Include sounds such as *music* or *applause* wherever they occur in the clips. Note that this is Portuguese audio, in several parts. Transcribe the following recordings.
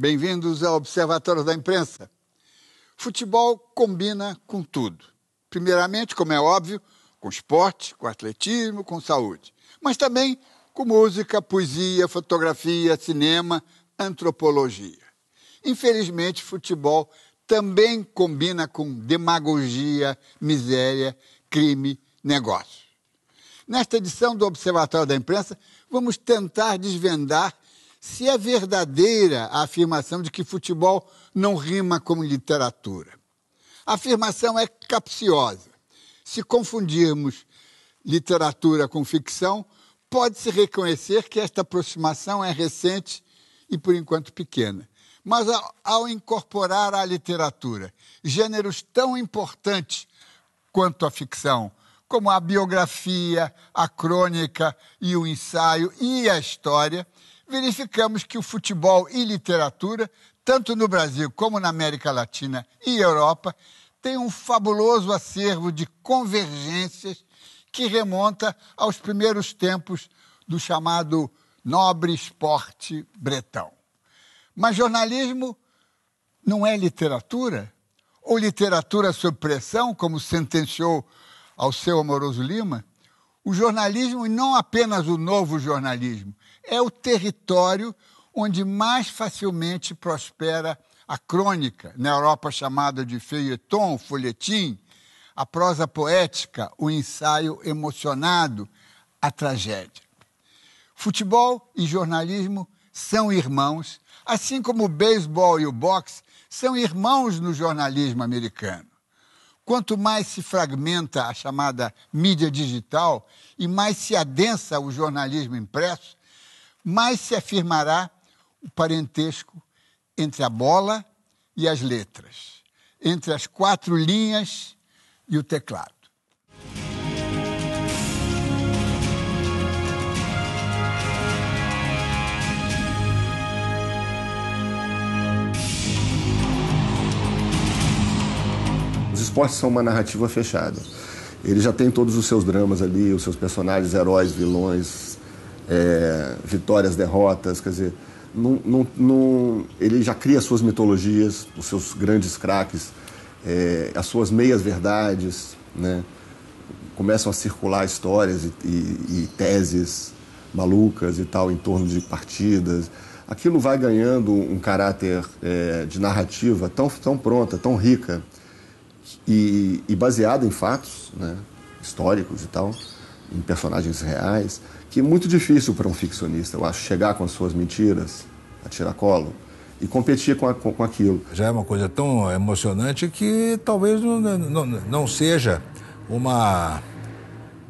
Bem-vindos ao Observatório da Imprensa. Futebol combina com tudo. Primeiramente, como é óbvio, com esporte, com atletismo, com saúde. Mas também com música, poesia, fotografia, cinema, antropologia. Infelizmente, futebol também combina com demagogia, miséria, crime, negócio. Nesta edição do Observatório da Imprensa, vamos tentar desvendar se é verdadeira a afirmação de que futebol não rima com literatura. A afirmação é capciosa. Se confundirmos literatura com ficção, pode-se reconhecer que esta aproximação é recente e, por enquanto, pequena. Mas, ao incorporar à literatura gêneros tão importantes quanto a ficção, como a biografia, a crônica e o ensaio e a história, verificamos que o futebol e literatura, tanto no Brasil como na América Latina e Europa, tem um fabuloso acervo de convergências que remonta aos primeiros tempos do chamado nobre esporte bretão. Mas jornalismo não é literatura? Ou literatura sob pressão, como sentenciou ao seu amoroso Lima? O jornalismo, e não apenas o novo jornalismo, é o território onde mais facilmente prospera a crônica, na Europa chamada de feuilleton, folhetim, a prosa poética, o ensaio emocionado, a tragédia. Futebol e jornalismo são irmãos, assim como o beisebol e o boxe são irmãos no jornalismo americano. Quanto mais se fragmenta a chamada mídia digital e mais se adensa o jornalismo impresso, mais se afirmará o parentesco entre a bola e as letras, entre as quatro linhas e o teclado. Os esportes são uma narrativa fechada. Ele já tem todos os seus dramas ali, os seus personagens, heróis, vilões, é, vitórias, derrotas, quer dizer, não, não, não, ele já cria suas mitologias, os seus grandes craques, é, as suas meias verdades, né? começam a circular histórias e, e, e teses malucas e tal em torno de partidas. Aquilo vai ganhando um caráter é, de narrativa tão, tão pronta, tão rica e, e baseada em fatos né? históricos e tal, em personagens reais que é muito difícil para um ficcionista, eu acho, chegar com as suas mentiras a tiracolo e competir com, a, com, aquilo. Já é uma coisa tão emocionante que talvez não, não, não seja uma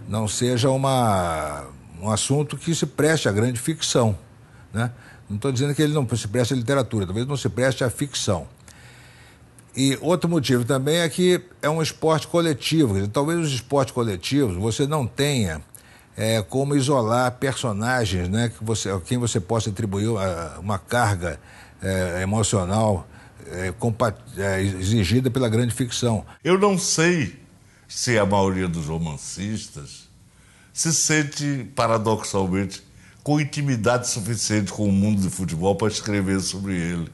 não seja uma um assunto que se preste à grande ficção, né? Não estou dizendo que ele não se preste à literatura, talvez não se preste à ficção. E outro motivo também é que é um esporte coletivo. Talvez os esportes coletivos você não tenha é, como isolar personagens, né, que você, a quem você possa atribuir uma, uma carga é, emocional é, é, exigida pela grande ficção. Eu não sei se a maioria dos romancistas se sente, paradoxalmente, com intimidade suficiente com o mundo de futebol para escrever sobre ele.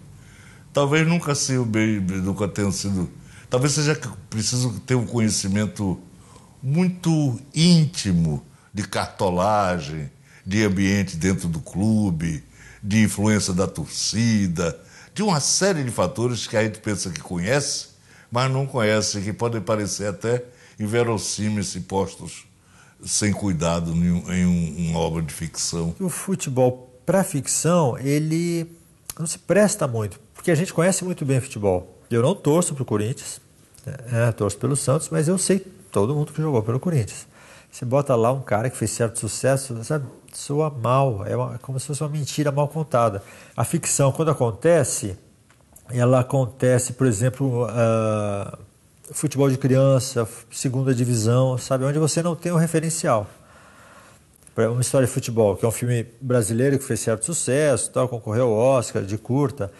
Talvez nunca, bem, nunca tenha sido. Talvez seja preciso ter um conhecimento muito íntimo de cartolagem, de ambiente dentro do clube, de influência da torcida, de uma série de fatores que a gente pensa que conhece, mas não conhece, que podem parecer até inverossímeis e postos sem cuidado em uma obra de ficção. O futebol para ficção, ele não se presta muito, porque a gente conhece muito bem futebol. Eu não torço para o Corinthians, é torço pelo Santos, mas eu sei todo mundo que jogou pelo Corinthians. Você bota lá um cara que fez certo sucesso, sabe? Soa mal, é, uma, é como se fosse uma mentira mal contada. A ficção, quando acontece, ela acontece, por exemplo, uh, futebol de criança, segunda divisão, sabe? Onde você não tem o um referencial. Uma história de futebol, que é um filme brasileiro que fez certo sucesso, tal, concorreu ao Oscar de curta,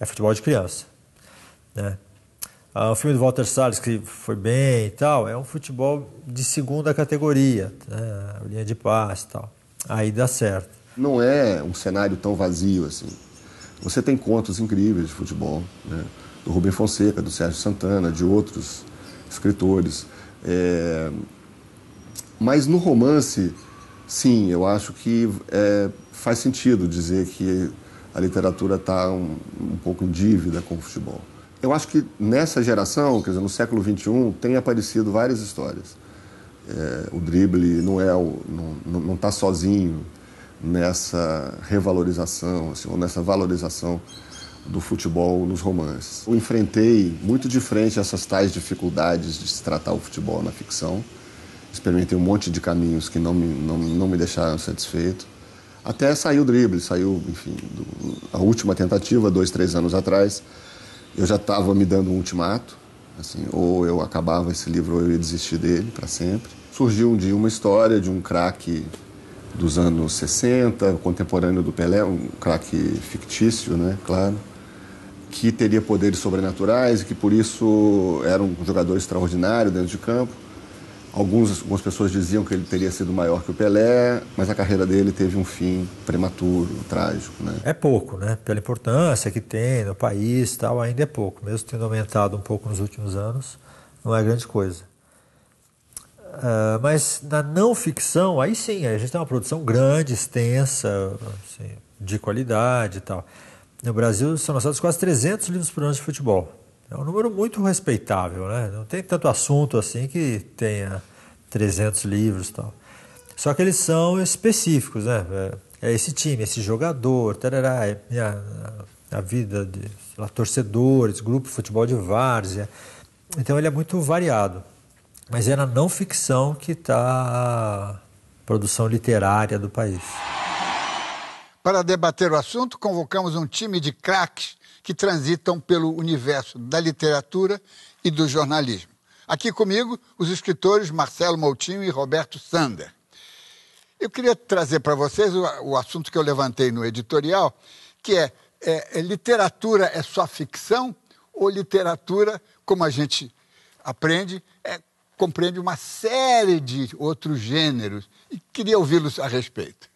é futebol de criança. Né? Ah, o filme do Walter Salles, que foi bem e tal, é um futebol de segunda categoria, né? linha de passe e tal. Aí dá certo. Não é um cenário tão vazio assim. Você tem contos incríveis de futebol, né? do Rubem Fonseca, do Sérgio Santana, de outros escritores. É... Mas no romance, sim, eu acho que é, faz sentido dizer que a literatura está um, um pouco em dívida com o futebol eu acho que nessa geração, quer dizer, no século XXI, tem aparecido várias histórias. É, o drible não é o, não está sozinho nessa revalorização, assim, ou nessa valorização do futebol nos romances. Eu enfrentei muito de frente essas tais dificuldades de se tratar o futebol na ficção. Experimentei um monte de caminhos que não me, não, não me deixaram satisfeito. Até saiu o drible, saiu, enfim, do, a última tentativa, dois, três anos atrás, eu já estava me dando um ultimato, assim, ou eu acabava esse livro ou eu ia desistir dele para sempre. Surgiu um dia uma história de um craque dos anos 60, contemporâneo do Pelé, um craque fictício, né, claro, que teria poderes sobrenaturais e que por isso era um jogador extraordinário dentro de campo. Alguns, algumas pessoas diziam que ele teria sido maior que o Pelé, mas a carreira dele teve um fim prematuro, trágico. Né? É pouco, né? Pela importância que tem no país tal, ainda é pouco. Mesmo tendo aumentado um pouco nos últimos anos, não é grande coisa. Uh, mas na não ficção, aí sim, a gente tem uma produção grande, extensa, assim, de qualidade e tal. No Brasil são lançados quase 300 livros por ano de futebol. É um número muito respeitável, né? Não tem tanto assunto assim que tenha 300 livros e tal. Só que eles são específicos, né? É, é esse time, esse jogador, tarará, é minha, a vida de lá, torcedores, grupo de futebol de várzea. Então ele é muito variado. Mas é na não ficção que está a produção literária do país. Para debater o assunto, convocamos um time de craques que transitam pelo universo da literatura e do jornalismo. Aqui comigo, os escritores Marcelo Moutinho e Roberto Sander. Eu queria trazer para vocês o, o, assunto que eu levantei no editorial, que é, é, é literatura é só ficção ou literatura, como a gente aprende, é, compreende uma série de outros gêneros. E queria ouvi-los a respeito.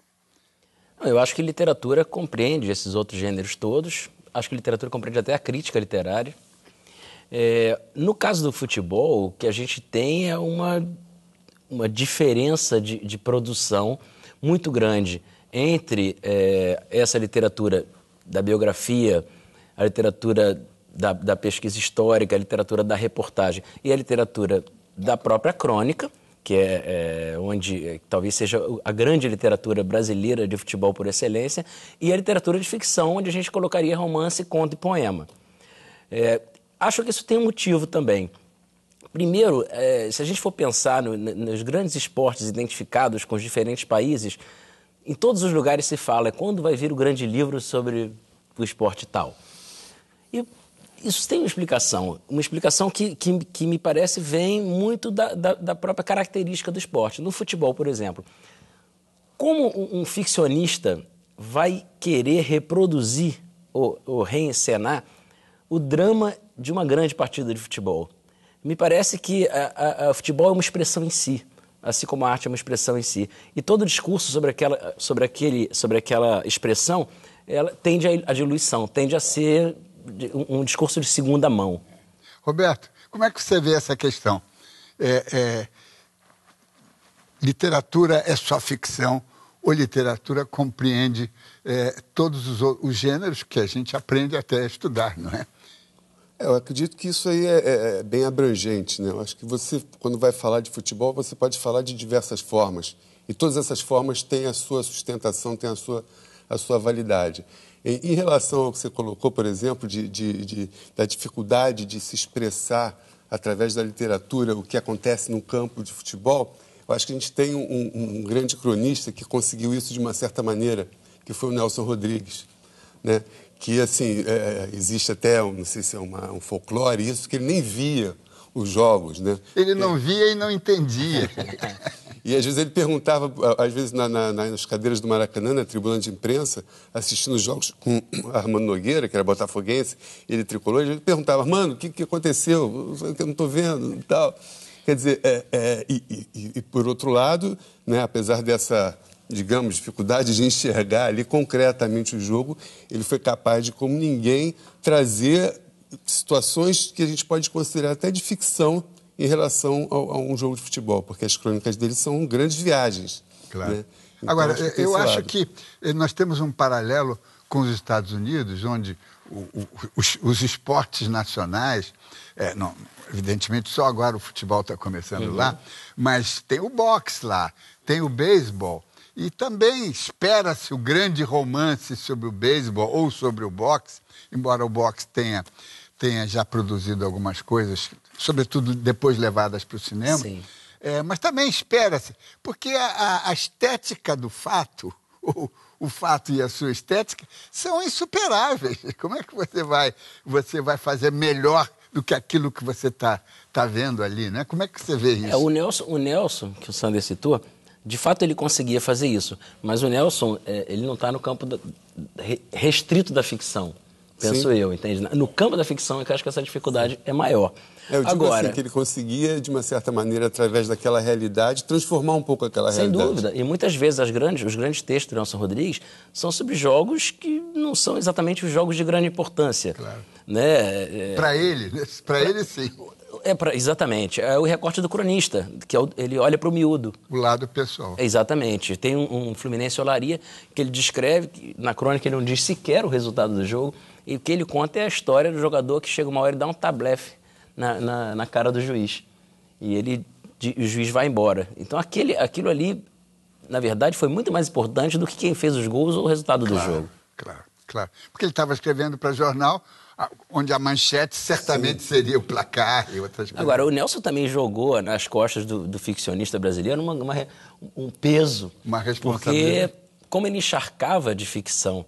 Eu acho que literatura compreende esses outros gêneros todos, acho que literatura compreende até a crítica literária. É, no caso do futebol, o que a gente tem é uma, uma diferença de, de produção muito grande entre é, essa literatura da biografia, a literatura da, da pesquisa histórica, a literatura da reportagem e a literatura da própria crônica que é, é onde é, talvez seja a grande literatura brasileira de futebol por excelência, e a literatura de ficção, onde a gente colocaria romance, conto e poema. É, acho que isso tem um motivo também. Primeiro, é, se a gente for pensar no, nos grandes esportes identificados com os diferentes países, em todos os lugares se fala quando vai vir o grande livro sobre o esporte tal. E isso tem uma explicação, uma explicação que, que, que me parece vem muito da, da, da, própria característica do esporte. No futebol, por exemplo, como um, um ficcionista vai querer reproduzir ou, ou reencenar o drama de uma grande partida de futebol? Me parece que o futebol é uma expressão em si, assim como a arte é uma expressão em si. E todo discurso sobre aquela, sobre aquele, sobre aquela expressão ela tende à diluição, tende a ser um discurso de segunda mão. Roberto, como é que você vê essa questão? É, é, literatura é só ficção ou literatura compreende é, todos os, os, gêneros que a gente aprende até estudar, não é? Eu acredito que isso aí é, é, é, bem abrangente, né? Eu acho que você, quando vai falar de futebol, você pode falar de diversas formas. E todas essas formas têm a sua sustentação, têm a sua, a sua validade. Em, em relação ao que você colocou, por exemplo, de, de, de, da dificuldade de se expressar através da literatura o que acontece no campo de futebol, eu acho que a gente tem um, um grande cronista que conseguiu isso de uma certa maneira, que foi o Nelson Rodrigues. Né? que assim é, existe até não sei se é uma, um folclore isso que ele nem via os jogos, né? Ele não via e não entendia. *laughs* E às vezes ele perguntava, às vezes na, na, nas cadeiras do Maracanã, na tribuna de imprensa, assistindo os jogos com Armando Nogueira, que era botafoguense, ele tricolou, ele perguntava, Armando, o que, que aconteceu? Eu não estou vendo e tal. Quer dizer, é, é, e, e, e, por outro lado, né, apesar dessa, digamos, dificuldade de enxergar ali concretamente o jogo, ele foi capaz de, como ninguém, trazer situações que a gente pode considerar até de ficção em relação a um jogo de futebol, porque as crônicas dele são grandes viagens. Claro. Né? Então, Agora, acho eu acho lado. que eh, nós temos um paralelo com os Estados Unidos, onde o, o, os, os, esportes nacionais, é, não, evidentemente só agora o futebol está começando uhum. lá, mas tem o boxe lá, tem o beisebol. E também espera-se o grande romance sobre o beisebol ou sobre o boxe, embora o boxe tenha, tenha já produzido algumas coisas sobretudo depois levadas para o cinema. Sim. É, mas também espera-se, porque a, a, estética do fato, *laughs* o, o, fato e a sua estética, são insuperáveis. Como é que você vai, você vai fazer melhor do que aquilo que você está tá vendo ali? Né? Como é que você vê isso? É, o, Nelson, o Nelson, que o Sander citou, de fato ele conseguia fazer isso, mas o Nelson é, ele não está no campo restrito da ficção, penso Sim. eu, entende? No campo da ficção é que eu acho que essa dificuldade é maior. É, eu digo assim, Agora, assim, que ele conseguia, de uma certa maneira, através daquela realidade, transformar um pouco aquela sem realidade. Sem dúvida. E muitas vezes as grandes, os grandes textos de Nelson Rodrigues são sobre jogos que não são exatamente os jogos de grande importância. Claro. Né? É... é para ele, né? *laughs* para ele sim. É pra, exatamente. É o recorte do cronista, que é o, ele olha para o miúdo. O lado pessoal. É, exatamente. Tem um, um, Fluminense Olaria que ele descreve, que, na crônica ele não diz sequer o resultado do jogo, e o que ele conta é a história do jogador que chega uma hora e dá um tablefe na, na, na cara do juiz. E ele, de, o juiz vai embora. Então aquele, aquilo ali, na verdade, foi muito mais importante do que quem fez os gols ou o resultado claro, do jogo. Claro, claro. Porque ele estava escrevendo para jornal, onde a manchete certamente Sim. seria o placar e outras coisas. Agora, o Nelson também jogou nas costas do, do ficcionista brasileiro uma, uma, um peso. Uma responsabilidade. Porque, como ele encharcava de ficção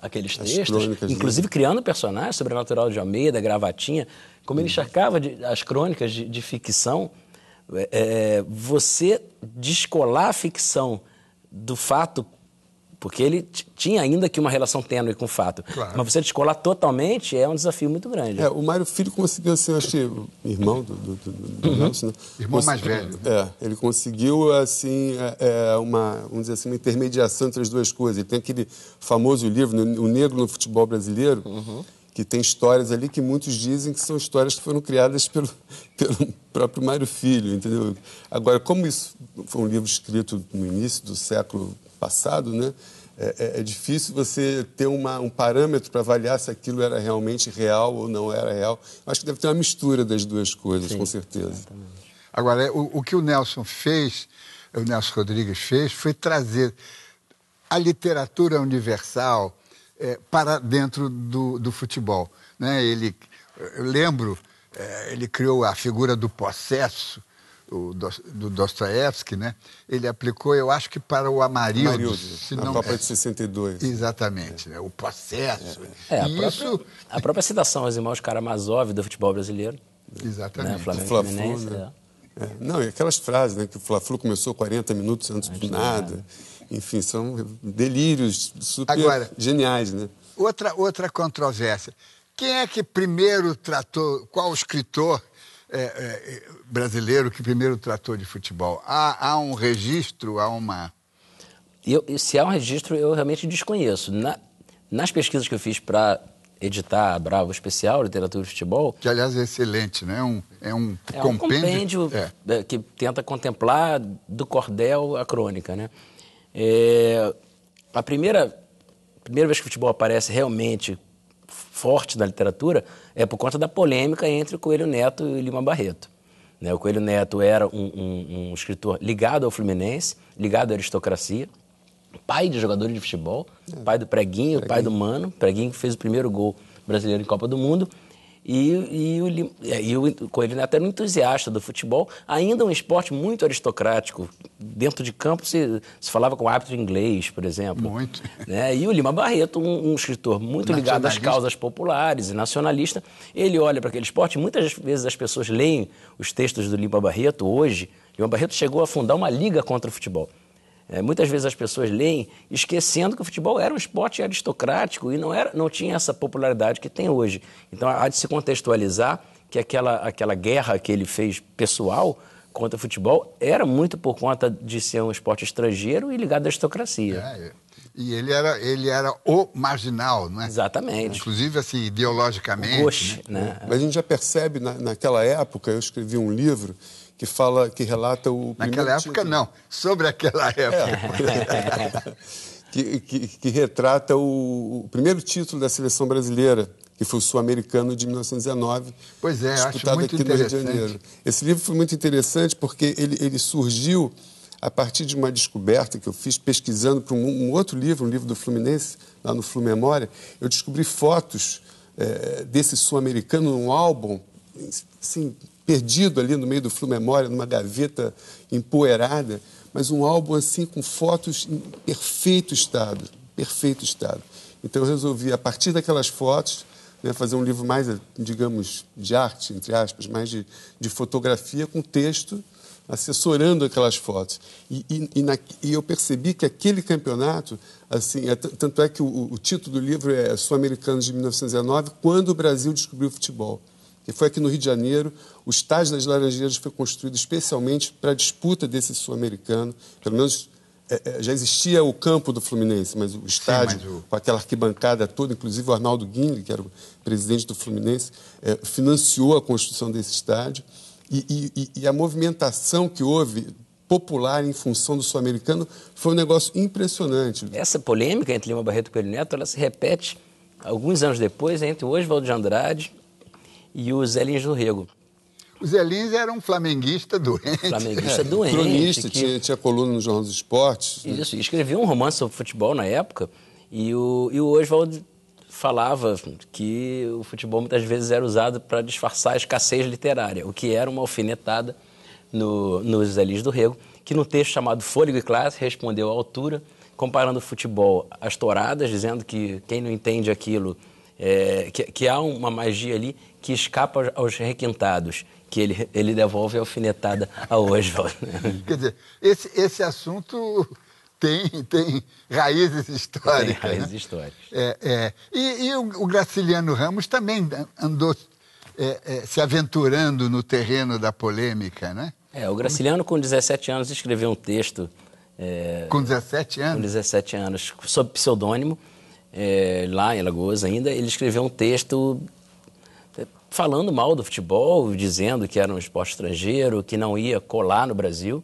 aqueles textos, né? inclusive né? criando personagens, Sobrenatural de Almeida, Gravatinha, como ele encharcava as crônicas de, de ficção, é, é, você descolar a ficção do fato porque ele tinha ainda que uma relação tênue com o fato. Claro. Mas você descolar totalmente é um desafio muito grande. É, o Mário Filho conseguiu, assim, acho que irmão do, do, do, do uhum. Nelson, né? Irmão Cons... mais velho. É, ele conseguiu, assim, é, é uma, vamos dizer assim, uma intermediação entre as duas coisas. Ele tem aquele famoso livro, né, O Negro no Futebol Brasileiro, uhum que tem histórias ali que muitos dizem que são histórias que foram criadas pelo, *laughs* pelo próprio Mário Filho, entendeu? Agora, como isso foi um livro escrito no início do século passado, né? É, é, é, difícil você ter uma, um parâmetro para avaliar se aquilo era realmente real ou não era real. Acho que deve ter uma mistura das duas coisas, Sim, com certeza. Exatamente. Agora, o, o, que o Nelson fez, o Nelson Rodrigues fez, foi trazer a literatura universal é, para dentro do, do futebol. Né? Ele, eu lembro, é, ele criou a figura do possesso, do Dostoevsky, né? Ele aplicou, eu acho que para o Amarildo. Amarildo se não, a própria é, de 62. Exatamente, é. né? o processo. É, é. é a, própria, citação a própria citação aos irmãos Karamazov do futebol brasileiro. Exatamente. Né? Flamengo né? É. é. Não, e aquelas frases, né? Que o Fla-Flu começou 40 minutos antes, do nada. Enfim, são delírios super Agora, geniais, né? Outra, outra controvérsia. Quem é que primeiro tratou, qual escritor é, é, é, brasileiro que primeiro tratou de futebol? Há, há um registro, há uma. Eu, se há um registro, eu realmente desconheço. Na, nas pesquisas que eu fiz para editar a Bravo Especial, Literatura e Futebol. Que, aliás, é excelente, né? É um, é um é compêndio. Um compêndio é. é. que tenta contemplar do cordel a crônica, né? É, a primeira, primeira vez que o futebol aparece realmente forte da literatura é por conta da polêmica entre Coelho Neto e Lima Barreto. Né? O Coelho Neto era um, um, um escritor ligado ao Fluminense, ligado à aristocracia, pai de jogadores de futebol, é. pai do Preguinho, Preguinho, pai do Mano. Preguinho que fez o primeiro gol brasileiro em Copa do Mundo. E, e, o, é, e o Coelho até era um entusiasta do futebol, ainda um esporte muito aristocrático. Dentro de campo se, se falava com hábito inglês, por exemplo. Muito. Né? E o Lima Barreto, um, um escritor muito ligado às causas populares e nacionalista, ele olha para aquele esporte. Muitas vezes as pessoas leem os textos do Lima Barreto hoje. Lima Barreto chegou a fundar uma liga contra o futebol. É, muitas vezes as pessoas leem esquecendo que o futebol era um esporte aristocrático e não, era, não tinha essa popularidade que tem hoje. Então há de se contextualizar que aquela, aquela guerra que ele fez pessoal contra o futebol era muito por conta de ser um esporte estrangeiro e ligado à aristocracia. É, é. e ele era, ele era o marginal, não é? Exatamente. Inclusive, assim, ideologicamente. Gosh, né? Né? Mas a gente já percebe, na, naquela época, eu escrevi um livro que fala, que relata o. Naquela época, não. Sobre aquela é. época. *laughs* que, que, que, retrata o, o primeiro título da seleção brasileira, que foi o Sul-Americano de 1919, pois é, disputado aqui no Rio de Janeiro. Esse livro foi muito interessante porque ele, ele surgiu a partir de uma descoberta que eu fiz pesquisando para um, um, outro livro, um livro do Fluminense, lá no Flumemória. Eu descobri fotos é, desse Sul-Americano num álbum, assim, perdido ali no meio do memória numa gaveta empoeirada, mas um álbum assim com fotos em perfeito estado, perfeito estado. Então eu resolvi, a partir daquelas fotos, né, fazer um livro mais, digamos, de arte, entre aspas, mais de, de fotografia, com texto, assessorando aquelas fotos. E, e, e, na, e eu percebi que aquele campeonato, assim, é, tanto é que o, o título do livro é Sul-Americano de 1919, quando o Brasil descobriu o futebol que foi aqui no Rio de Janeiro. O estádio das Laranjeiras foi construído especialmente para a disputa desse sul-americano. Pelo menos é, é já existia o campo do Fluminense, mas o estádio, Sim, mas com aquela arquibancada toda, inclusive o Arnaldo Guinle, que era o presidente do Fluminense, é, financiou a construção desse estádio. E, e, e a movimentação que houve popular em função do sul-americano foi um negócio impressionante. Essa polêmica entre Lima Barreto e Coelho Neto, ela se repete alguns anos depois entre o Oswaldo de Andrade e o Zé Lins do Rego. O Zé Lins era um flamenguista doente. Flamenguista *laughs* é. doente. Cronista, que... tinha, tinha coluna no Jornal dos Esportes. Né? Isso, escrevia um romance sobre futebol na época e o, e o Oswald falava que o futebol muitas vezes era usado para disfarçar a escassez literária, o que era uma alfinetada no, no Zé Lins do Rego, que no texto chamado Fôlego e Classe respondeu à altura, comparando o futebol às touradas, dizendo que quem não entende aquilo, é, que, que há uma magia ali que escapa aos requintados, que ele, ele devolve a alfinetada a Oswald. *laughs* Quer dizer, esse, esse assunto tem, tem raízes históricas. Tem raízes né? históricas. É, é. E, e o, o, Graciliano Ramos também andou é, é se aventurando no terreno da polêmica, né? É, o Graciliano, com 17 anos, escreveu um texto. É, com 17 anos? Com 17 anos, sob pseudônimo, é, lá em Alagoas ainda. Ele escreveu um texto falando mal do futebol, dizendo que era um esporte estrangeiro, que não ia colar no Brasil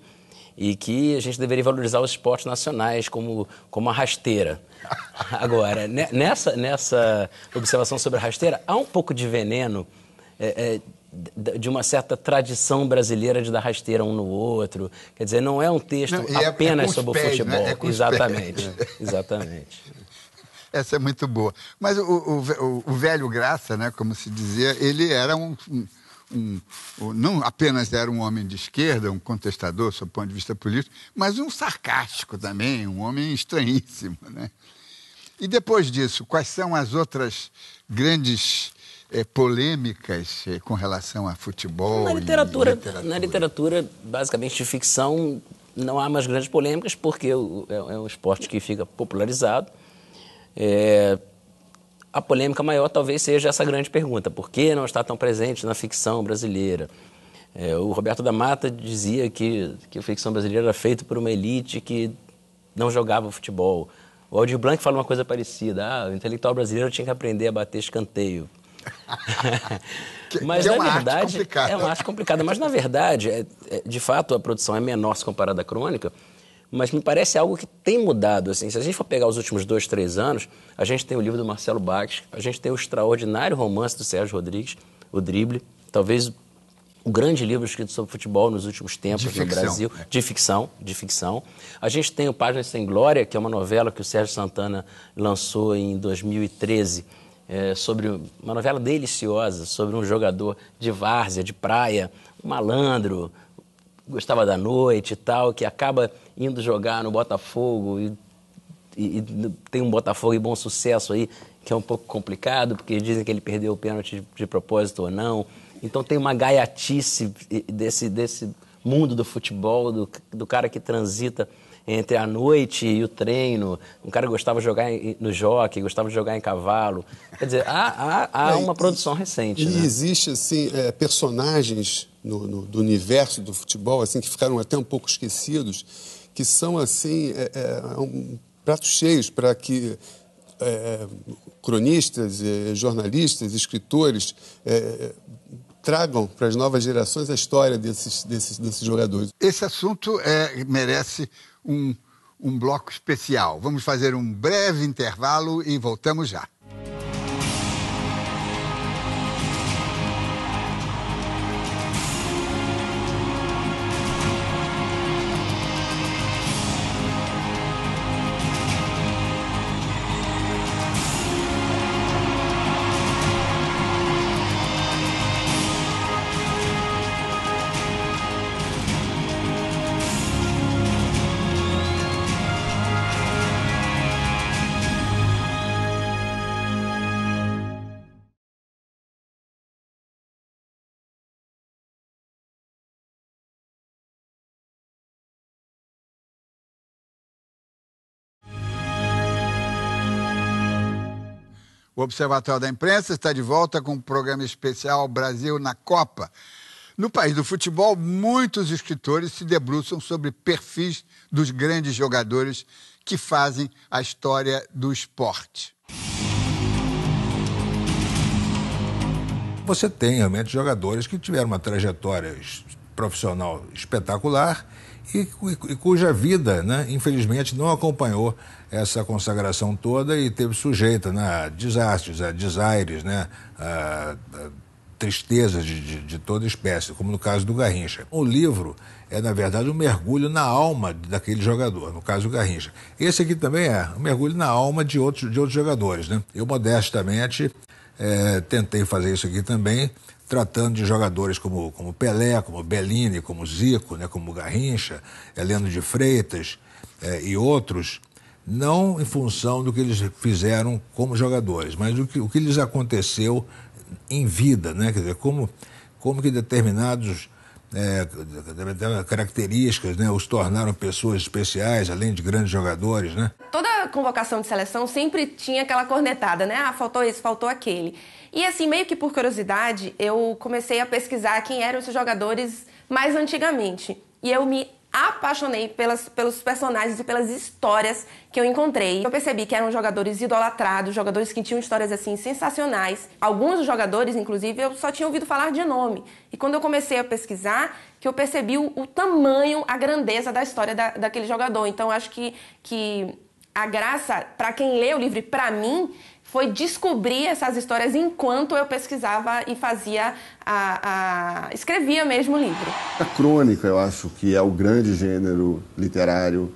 e que a gente deveria valorizar os esportes nacionais como, como a rasteira. *laughs* Agora, nessa, nessa observação sobre a rasteira, há um pouco de veneno é, é, de uma certa tradição brasileira de dar rasteira um no outro. Quer dizer, não é um texto não, é, é apenas né? é, sobre pés, o futebol. Né? Exatamente. *laughs* É. Exatamente. Essa é muito boa. Mas o, o, o velho Graça, né, como se dizia, ele era um, um, um, não apenas era um homem de esquerda, um contestador, sob o ponto de vista político, mas um sarcástico também, um homem estranhíssimo. Né? E depois disso, quais são as outras grandes é, polêmicas é, com relação a futebol. Na literatura, literatura, na literatura, basicamente de ficção, não há mais grandes polêmicas, porque é, é um esporte que fica popularizado. É, a polêmica maior talvez seja essa grande pergunta: por que não está tão presente na ficção brasileira? É, o Roberto da Mata dizia que, que a ficção brasileira era feita por uma elite que não jogava futebol. O Aldir Blanc fala uma coisa parecida: ah, o intelectual brasileiro tinha que aprender a bater escanteio. *laughs* que, mas que é na verdade é uma arte complicada, mas na verdade, é, é, de fato, a produção é menor se comparada à crônica, mas me parece algo que tem mudado. Assim. Se a gente for pegar os últimos dois, três anos, a gente tem o livro do Marcelo Bax, a gente tem o extraordinário romance do Sérgio Rodrigues, O Drible, talvez o grande livro escrito sobre futebol nos últimos tempos no Brasil, né? de ficção, de ficção. A gente tem o Páginas Sem Glória, que é uma novela que o Sérgio Santana lançou em 2013, é, sobre uma novela deliciosa, sobre um jogador de várzea, de praia, um malandro, gostava da noite e tal, que acaba indo jogar no Botafogo e, e, e tem um Botafogo e bom sucesso aí, que é um pouco complicado, porque dizem que ele perdeu o pênalti de, de propósito ou não. Então tem uma gaiatice desse, desse mundo do futebol, do, do cara que transita entre a noite e o treino. Um cara gostava de jogar no jockey, gostava de jogar em cavalo. Quer dizer, há, há, há é, uma produção recente. E né? existe, assim, é, personagens no, no, do universo do futebol, assim que ficaram até um pouco esquecidos, que são assim é, é, é um, pratos cheios para que é, é cronistas, é, jornalistas, escritores tragam para as novas gerações a história desses, desses, desses jogadores. Esse assunto é, merece um, um bloco especial. Vamos fazer um breve intervalo e voltamos já. O Observatório da Imprensa está de volta com o um programa especial Brasil na Copa. No país do futebol, muitos escritores se debruçam sobre perfis dos grandes jogadores que fazem a história do esporte. Você tem realmente jogadores que tiveram uma trajetória profissional espetacular e, e cuja vida, né, infelizmente, não acompanhou essa consagração toda e teve sujeita né, a desastres, a desaires, né, a, a tristezas de, de, de, toda espécie, como no caso do Garrincha. O livro é, na verdade, um mergulho na alma daquele jogador, no caso do Garrincha. Esse aqui também é um mergulho na alma de outros, de outros jogadores. Né? Eu, modestamente, é, tentei fazer isso aqui também tratando de jogadores como, como Pelé, como Bellini, como Zico, né, como Garrincha, Heleno de Freitas é, e outros, não em função do que eles fizeram como jogadores, mas o que, o que lhes aconteceu em vida, né? Quer dizer, como, como que determinados é, características né, os tornaram pessoas especiais, além de grandes jogadores, né? Toda convocação de seleção sempre tinha aquela cornetada, né? Ah, faltou esse, faltou aquele. E assim, meio que por curiosidade, eu comecei a pesquisar quem eram esses jogadores mais antigamente. E eu me apaixonei pelas, pelos personagens e pelas histórias que eu encontrei. Eu percebi que eram jogadores idolatrados, jogadores que tinham histórias assim sensacionais. Alguns dos jogadores, inclusive, eu só tinha ouvido falar de nome. E quando eu comecei a pesquisar, que eu percebi o, o tamanho, a grandeza da história da, daquele jogador. Então, acho que, que a graça para quem lê o livro, para mim, foi descobrir essas histórias enquanto eu pesquisava e fazia a, a, escrevia mesmo o livro. A crônica, eu acho que é o grande gênero literário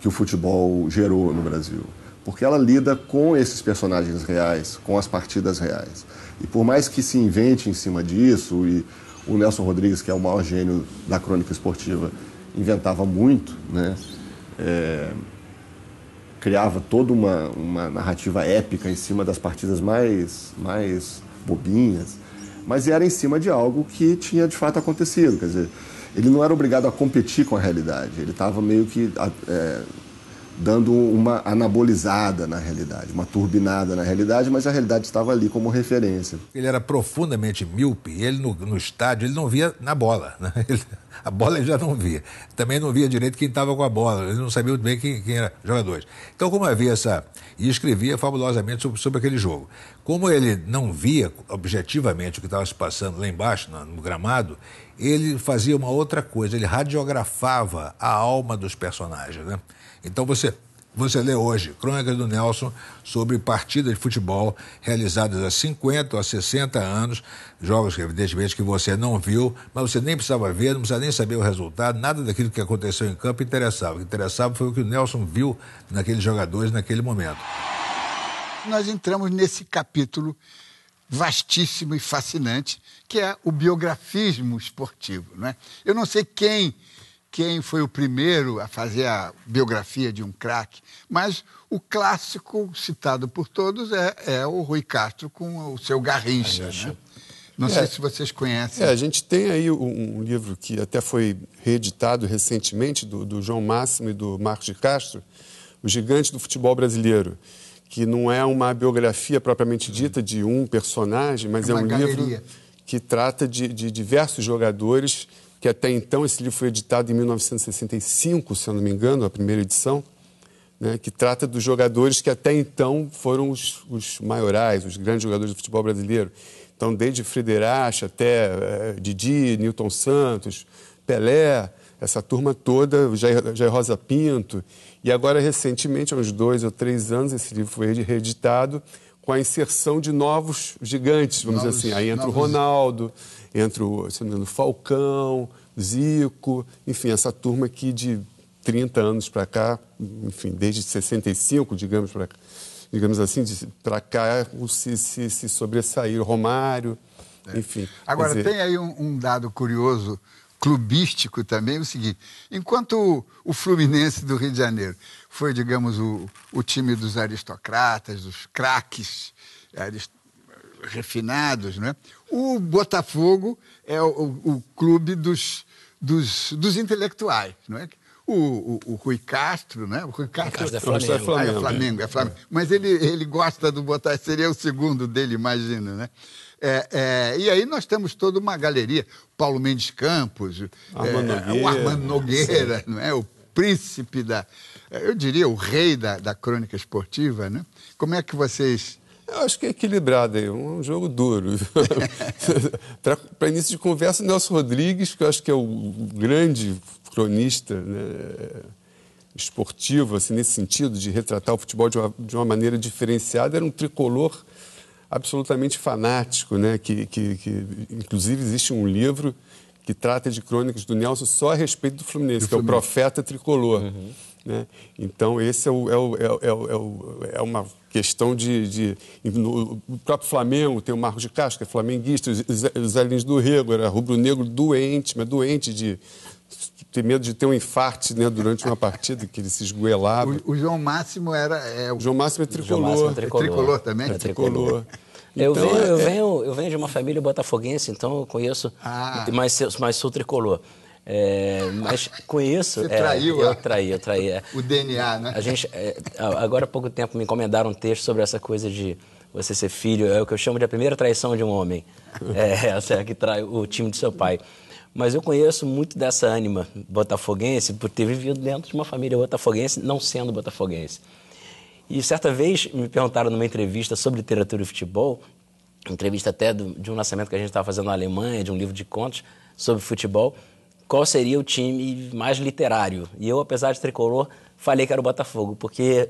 que o futebol gerou no Brasil, porque ela lida com esses personagens reais, com as partidas reais. E por mais que se invente em cima disso e o Nelson Rodrigues, que é o maior gênio da crônica esportiva, inventava muito, né? É criava toda uma, uma narrativa épica em cima das partidas mais, mais bobinhas, mas era em cima de algo que tinha de fato acontecido. Quer dizer, ele não era obrigado a competir com a realidade, ele estava meio que é, dando uma anabolizada na realidade, uma turbinada na realidade, mas a realidade estava ali como referência. Ele era profundamente míope, ele no, no estádio, ele não via na bola, né? *laughs* ele, a bola ele já não via. Também não via direito quem estava com a bola, ele não sabia muito bem quem, quem era jogadores. Então, como havia essa. e escrevia fabulosamente sobre, sobre aquele jogo. Como ele não via objetivamente o que estava se passando lá embaixo, no, no gramado, ele fazia uma outra coisa, ele radiografava a alma dos personagens, né? Então você você lê hoje Crônicas do Nelson sobre partidas de futebol realizadas há 50 ou 60 anos, jogos que evidentemente que você não viu, mas você nem precisava ver, não precisava nem saber o resultado, nada daquilo que aconteceu em campo interessava. O que interessava foi o que o Nelson viu naqueles jogadores naquele momento. Nós entramos nesse capítulo vastíssimo e fascinante, que é o biografismo esportivo. Né? Eu não sei quem quem foi o primeiro a fazer a biografia de um craque, mas o clássico citado por todos é, é o Rui Castro com o seu Garrincha. Né? né? Não é, sei se vocês conhecem. É, a gente tem aí um, um, livro que até foi reeditado recentemente, do, do João Máximo e do Marcos de Castro, O Gigante do Futebol Brasileiro que não é uma biografia propriamente dita de um personagem, mas é, é um galeria. livro que trata de, de diversos jogadores que até então esse livro foi editado em 1965, se eu não me engano, a primeira edição, né, que trata dos jogadores que até então foram os, os maiorais, os grandes jogadores do futebol brasileiro. Então, desde Frederache até é, Didi, Newton Santos, Pelé, essa turma toda, Jair, Jair Rosa Pinto. E agora, recentemente, há uns dois ou três anos, esse livro foi reeditado com a inserção de novos gigantes, vamos novos, dizer assim. Aí entra novos... o Ronaldo, entre o, se não me engano, Falcão, Zico, enfim, essa turma aqui de 30 anos para cá, enfim, desde 65, digamos, pra, digamos assim, para cá se, se, se sobressair, Romário, é. enfim. Agora, dizer... tem aí um, um, dado curioso, clubístico também, é o seguinte, enquanto o, o, Fluminense do Rio de Janeiro foi, digamos, o, o time dos aristocratas, dos craques, aristocratas, refinados. Né? O Botafogo é o, o, clube dos, dos, dos intelectuais. Não é? O, o, o, Rui Castro, né? O Rui Castro, Castro é Flamengo. É Flamengo, ah, é Flamengo, é Flamengo. É. Mas ele, ele gosta do Botafogo, seria o segundo dele, imagino, né? É, é, e aí nós temos toda uma galeria, Paulo Mendes Campos, Armando é, Nogueira, o Armando Nogueira, não é? o príncipe da, eu diria o rei da, da crônica esportiva, né? Como é que vocês eu acho que é equilibrado aí, um jogo duro. *laughs* Para início de conversa, Nelson Rodrigues, que eu acho que é o grande cronista né, esportivo, assim, nesse sentido, de retratar o futebol de uma, de uma maneira diferenciada, era um tricolor absolutamente fanático, né? Que, que, que, inclusive existe um livro que trata de crônicas do Nelson só a respeito do Fluminense, que é o Profeta Tricolor. Uhum. Né? Então, esse é, o, é, o, é, o, é, é, é uma questão de. de no, o próprio Flamengo tem o Marcos de Castro, que é flamenguista, o Zé Lins do Rego era rubro-negro doente, mas doente de ter medo de ter um infarte né, durante uma partida, que ele se esgoelava. O, o João Máximo era. É, o... João Máximo é tricolor. Máximo é tricolor. É tricolor. também? É, é tricolor. Então, eu, venho, eu, é- venho, eu venho de uma família botafoguense, então eu conheço, ah. mas, mas sou tricolor. É, mas conheço. Você é, traiu? É, eu traí, eu traí. É. O DNA, né? A gente, é, agora há pouco tempo me encomendaram um texto sobre essa coisa de você ser filho, é o que eu chamo de a primeira traição de um homem. *laughs* É essa é que trai o time do seu pai. Mas eu conheço muito dessa ânima botafoguense por ter vivido dentro de uma família botafoguense, não sendo botafoguense. E certa vez me perguntaram numa entrevista sobre literatura e futebol, entrevista até do, de um lançamento que a gente estava fazendo na Alemanha, de um livro de contos sobre futebol, qual seria o time mais literário. E eu, apesar de tricolor, falei que era o Botafogo, porque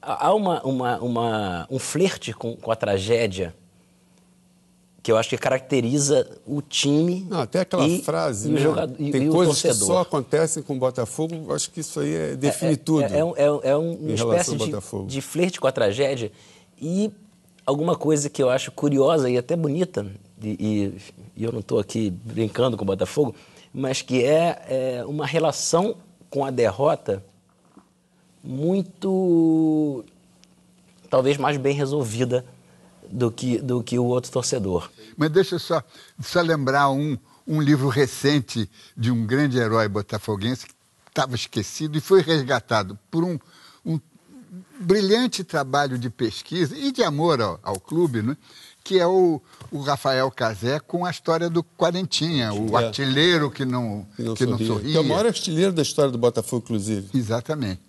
há uma, uma, uma um flerte com, com a tragédia que eu acho que caracteriza o time. Não, até aquela e, frase, e o né? jogador, tem e coisas que só acontecem com o Botafogo, acho que isso aí é, define é, é, tudo. É, é, um, é, um, é uma espécie de, de, flerte com a tragédia e alguma coisa que eu acho curiosa e até bonita, e, e eu não estou aqui brincando com o Botafogo, mas que é, é uma relação com a derrota muito talvez mais bem resolvida do que, do que o outro torcedor. Mas deixa eu só, só lembrar um, um livro recente de um grande herói botafoguense que estava esquecido e foi resgatado por um, um brilhante trabalho de pesquisa e de amor ao, ao clube, né? que é o, o Rafael Cazé com a história do Quarentinha, o é. artilheiro que não, não que sorria. não sorria. Que é o maior artilheiro da história do Botafogo, inclusive. Exatamente.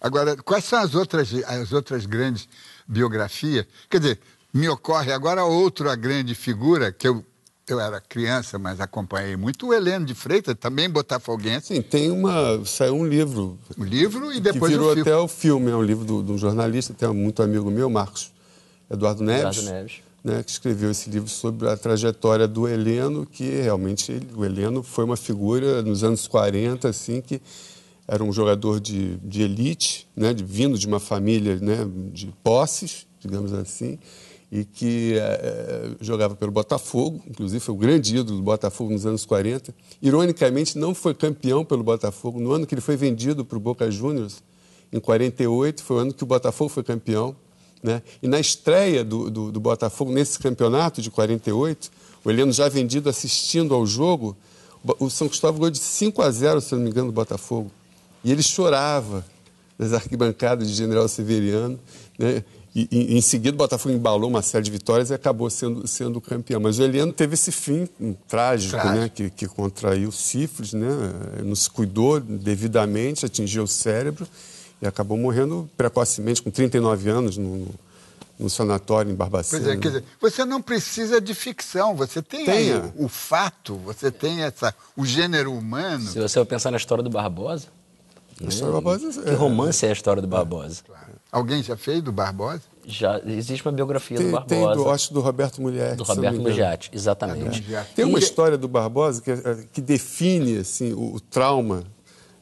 Agora, quais são as outras, as outras grandes biografias? Quer dizer, me ocorre agora outra grande figura que eu eu era criança, mas acompanhei muito o Heleno de Freitas, também botafoguense. Sim, tem uma. saiu um livro. Um livro e depois. Que virou até o filme, é um livro do, um jornalista, tem um muito amigo meu, Marcos Eduardo Neves. Eduardo Neves né, que escreveu esse livro sobre a trajetória do Heleno, que realmente o Heleno foi uma figura nos anos 40, assim, que era um jogador de, de elite, né, de, vindo de uma família né, de posses, digamos assim, e que é, jogava pelo Botafogo, inclusive foi o grande ídolo do Botafogo nos anos 40. Ironicamente, não foi campeão pelo Botafogo. No ano que ele foi vendido para o Boca Juniors, em 48, foi o ano que o Botafogo foi campeão. Né? E na estreia do, do, do, Botafogo nesse campeonato de 48, o Heleno já vendido assistindo ao jogo, o São Cristóvão ganhou de 5 a 0, se não me engano, do Botafogo. E ele chorava nas arquibancadas de General Severiano. Né? E, e, em seguida, o Botafogo embalou uma série de vitórias e acabou sendo, sendo campeão. Mas o Heleno teve esse fim um, trágico, né? trágico, Né? Que, que contraiu sífilis, né? não se cuidou devidamente, atingiu o cérebro e acabou morrendo precocemente, com 39 anos, no, no sanatório em Barbacena. Pois é, quer dizer, você não precisa de ficção, você tem, aí, o, o, fato, você tem essa, o gênero humano. Se você for pensar na história do Barbosa. A história do Barbosa é- que romance é a história do Barbosa? É, claro. Alguém já fez do Barbosa? Já existe uma biografia tem, do Barbosa. Tem, do, acho, do Roberto Muliatti. Do Roberto Mugiati, exatamente. É, tem uma história do Barbosa que, eh, que define assim, o, o trauma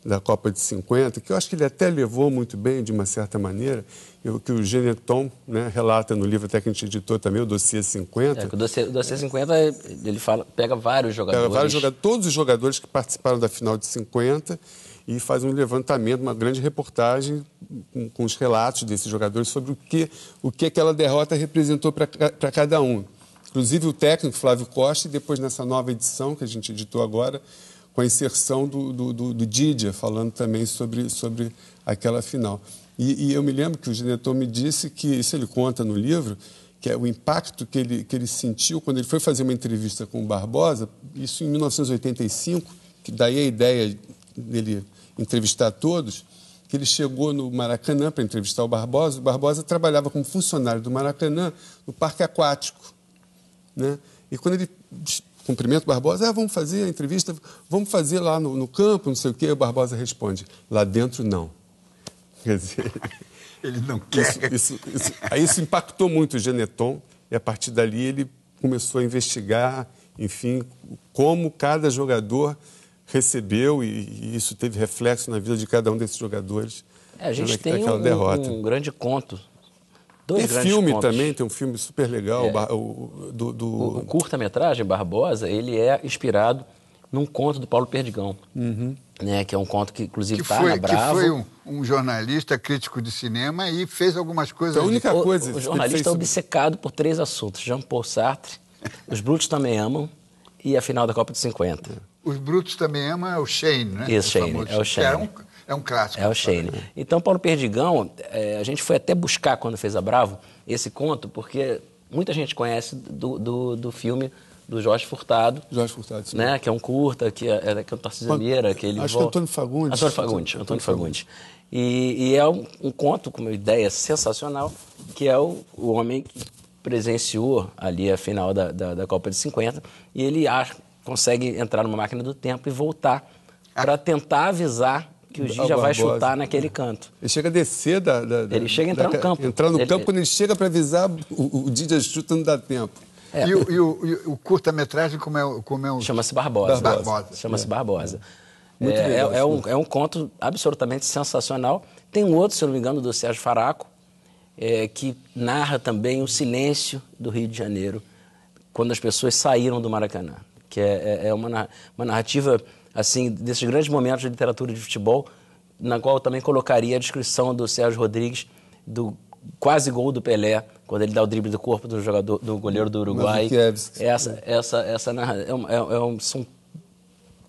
da Copa de 50, que eu acho que ele até levou muito bem, de uma certa maneira, o que o Geneton né, relata no livro até que a gente editou também, o Dossiê 50. É, o dossiê, o dossiê 50, ele fala, pega vários jogadores. Pega vários jogadores, todos os jogadores que participaram da final de 50 e faz um levantamento, uma grande reportagem com, com os relatos desses jogadores sobre o que, o que aquela derrota representou para cada um. Inclusive o técnico Flávio Costa, e depois nessa nova edição que a gente editou agora, com a inserção do, do, do, do Didier, falando também sobre, sobre aquela final. E, e eu me lembro que o diretor me disse que, isso ele conta no livro, que é o impacto que ele, que ele sentiu quando ele foi fazer uma entrevista com o Barbosa, isso em 1985, que daí a ideia dele entrevistar todos, que ele chegou no Maracanã para entrevistar o Barbosa. O Barbosa trabalhava como funcionário do Maracanã no parque aquático. Né? E quando ele cumprimento Barbosa, ah, vamos fazer a entrevista, vamos fazer lá no, no campo, não sei o quê. O Barbosa responde, lá dentro não. *laughs* Quer dizer, ele não quer. Isso, isso, isso, aí isso impactou muito o Geneton e a partir dali ele começou a investigar, enfim, como cada jogador recebeu e, e isso teve reflexo na vida de cada um desses jogadores. É, a gente tem um, derrota. um grande conto Dois tem filme também, tem um filme super legal. É. O, do, do... O, o curta-metragem Barbosa, ele é inspirado num conto do Paulo Perdigão. Uhum. Né, que é um conto que, inclusive, está na Bravo. Que foi um, um, jornalista crítico de cinema e fez algumas coisas... Então, a única coisa... O, o jornalista é obcecado por três assuntos. Jean-Paul Sartre, Os Brutos Também Amam e a final da Copa de 50. Os Brutos Também Amam é o Shane, né? Isso, Shane, é o Shane. É um clássico. É o Shane. Né? Então, Paulo Perdigão, é, a gente foi até buscar quando fez a Bravo esse conto, porque muita gente conhece do, do, do filme do Jorge Furtado. Jorge Furtado, sim. Né, que é um curta, que é, que é um que ele... Acho que é Antônio Fagundes. Antônio Fagundes, Antônio, Antônio Fagundes. E, e é um, um, conto com uma ideia sensacional, que é o, o homem que presenciou ali a final da, da, da Copa de 50, e ele acha, consegue entrar numa máquina do tempo e voltar para tentar avisar que o Didi já vai chutar naquele canto. Ele chega a descer da. da, ele chega a entrar da, no campo. Entrar no ele, campo, é quando ele chega para avisar, o, o a chuta não dá tempo. É. E, o, e, o, e o curta-metragem, como é, como é um... Chama-se Barbosa. Barbosa. Chama-se é. Barbosa. É. Muito é, legal, é, um, é um conto absolutamente sensacional. Tem um outro, se não me engano, do Sérgio Faraco, é, que narra também o silêncio do Rio de Janeiro quando as pessoas saíram do Maracanã, que é, é uma, uma narrativa assim, desses grandes momentos de literatura de futebol, na qual eu também colocaria a descrição do Sérgio Rodrigues, do quase gol do Pelé, quando ele dá o drible do corpo do jogador, do goleiro do Uruguai. É essa, essa, essa é um, é, é um, são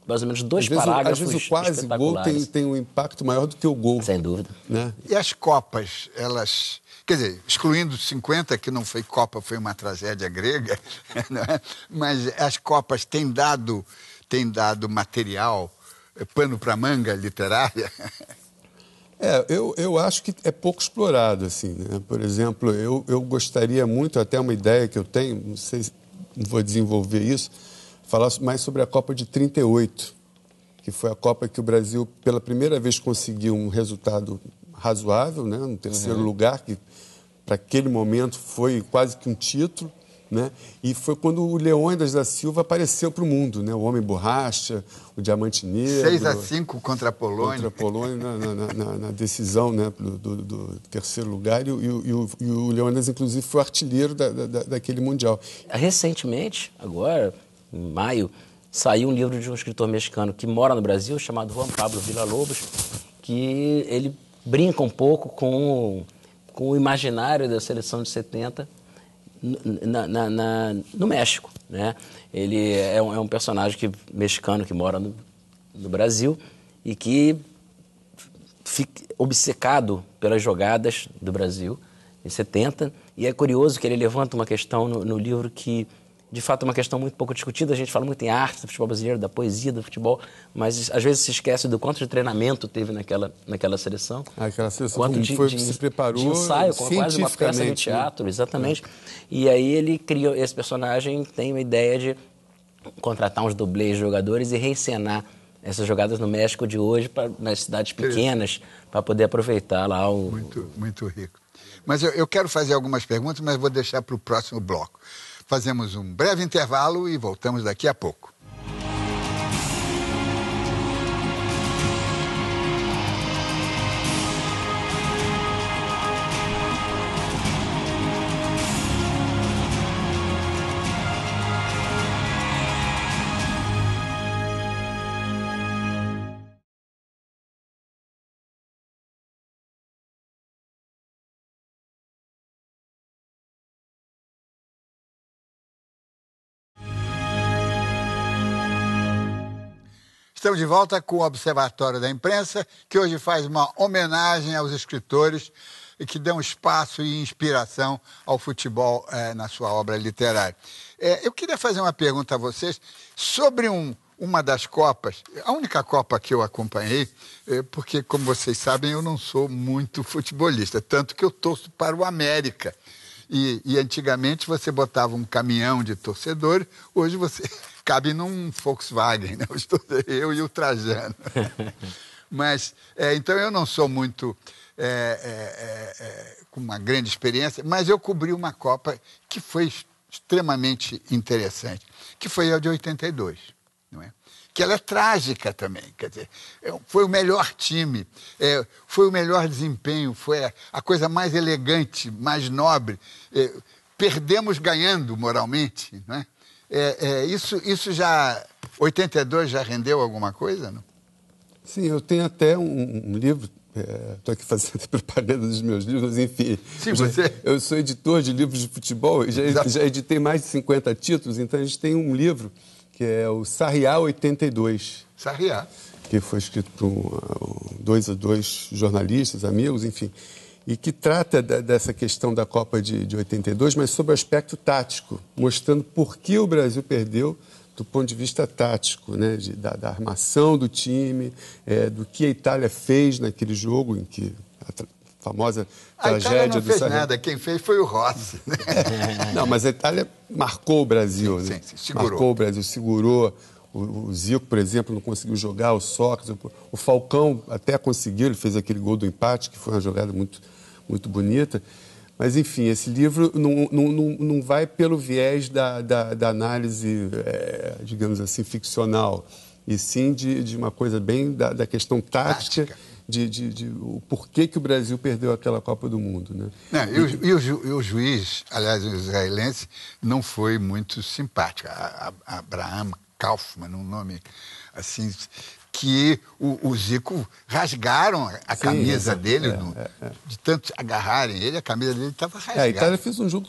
mais ou menos dois às parágrafos. às vezes o quase gol tem, tem um impacto maior do que o gol. Sem dúvida. Né? E as Copas, elas. Quer dizer, excluindo 50, que não foi Copa, foi uma tragédia grega, *laughs* né? mas as Copas têm dado tem dado material, eh, pano para manga literária? *laughs* É, eu, eu acho que é pouco explorado, assim, né? Por exemplo, eu, eu gostaria muito, até uma ideia que eu tenho, não sei se vou desenvolver isso, falar mais sobre a Copa de 38, que foi a Copa que o Brasil, pela primeira vez, conseguiu um resultado razoável, né? No terceiro uhum. lugar, que para aquele momento foi quase que um título. Né? E foi quando o Leônidas da Silva apareceu para o mundo, né? O Homem Borracha, o Diamante Negro. 6 a 5 contra a Polônia. Contra a Polônia na, na, na, na decisão né? do, do, do, terceiro lugar. E, e, e, o, e, o, Leônidas, inclusive, foi o artilheiro da, da, daquele Mundial. Recentemente, agora, em maio, saiu um livro de um escritor mexicano que mora no Brasil, chamado Juan Pablo Vila lobos que ele brinca um pouco com, com o imaginário da seleção de 70 na, na, na, no México. Né? Ele é um, é um personagem que, mexicano que mora no, no Brasil e que fica obcecado pelas jogadas do Brasil em 70. E é curioso que ele levanta uma questão no, no livro que de fato, é uma questão muito pouco discutida. A gente fala muito em arte do futebol brasileiro, da poesia do futebol, mas às vezes se esquece do quanto de treinamento teve naquela, naquela seleção. Ah, aquela seleção quanto de, foi, de, se preparou de ensaio, com quase uma peça de né? teatro, exatamente. É. E aí ele criou, esse personagem tem a ideia de contratar uns dublês de jogadores e reencenar essas jogadas no México de hoje pra, nas cidades pequenas para poder aproveitar lá o... Muito, muito rico. Mas eu, eu quero fazer algumas perguntas, mas vou deixar para o próximo bloco. Fazemos um breve intervalo e voltamos daqui a pouco. Estamos de volta com o Observatório da Imprensa, que hoje faz uma homenagem aos escritores que dão espaço e inspiração ao futebol é, na sua obra literária. É, eu queria fazer uma pergunta a vocês sobre um, uma das Copas, a única Copa que eu acompanhei, é, porque, como vocês sabem, eu não sou muito futebolista, tanto que eu torço para o América. E, e antigamente você botava um caminhão de torcedor, hoje você *laughs* cabe num Volkswagen, né? *laughs* eu e o Trajano. *laughs* Mas, é, então eu não sou muito. É, é, é, é, com uma grande experiência, mas eu cobri uma Copa que foi extremamente interessante, que foi a de 82 que ela é trágica também. Quer dizer, é foi o melhor time, é, foi o melhor desempenho, foi a, a coisa mais elegante, mais nobre. É, perdemos ganhando moralmente, né? é? É, isso, isso já. 82 já rendeu alguma coisa? Não? Sim, eu tenho até um, um livro Estou é, aqui fazendo *laughs* propaganda dos meus livros, enfim. Sim, você... Já, eu sou editor de livros de futebol e já, já editei mais de 50 títulos, então a gente tem um livro que é o Sarriá 82. Sarriá. Que foi escrito por um, dois ou dois jornalistas, amigos, enfim, e que trata da, dessa questão da Copa de, de 82, mas sobre o aspecto tático, mostrando por que o Brasil perdeu do ponto de vista tático, né? De, da, da, armação do time, é, do que a Itália fez naquele jogo em que famosa a ah, então tragédia do Sarney. Itália não fez nada, quem fez foi o Rossi. Né? *laughs* não, mas a Itália marcou o Brasil, né? sim, né? Sim, segurou. Marcou o Brasil, segurou. O, o Zico, por exemplo, não conseguiu jogar, o Sócrates, o Falcão até conseguiu, ele fez aquele gol do empate, que foi uma jogada muito, muito bonita. Mas, enfim, esse livro não, não, não, não vai pelo viés da, da, da análise, é, digamos assim, ficcional, e sim de, de uma coisa bem da, da questão tática. tática de, de, de, o porquê que o Brasil perdeu aquela Copa do Mundo. Né? Não, é, eu, e, eu, eu, o, juiz, aliás, o israelense, não foi muito simpático. A, a Abraham Kaufman, um nome assim, que o, o Zico rasgaram a Sim, camisa é, dele, é, no, é, é, de tanto agarrarem ele, a camisa dele estava rasgada. É, a Itália fez um jogo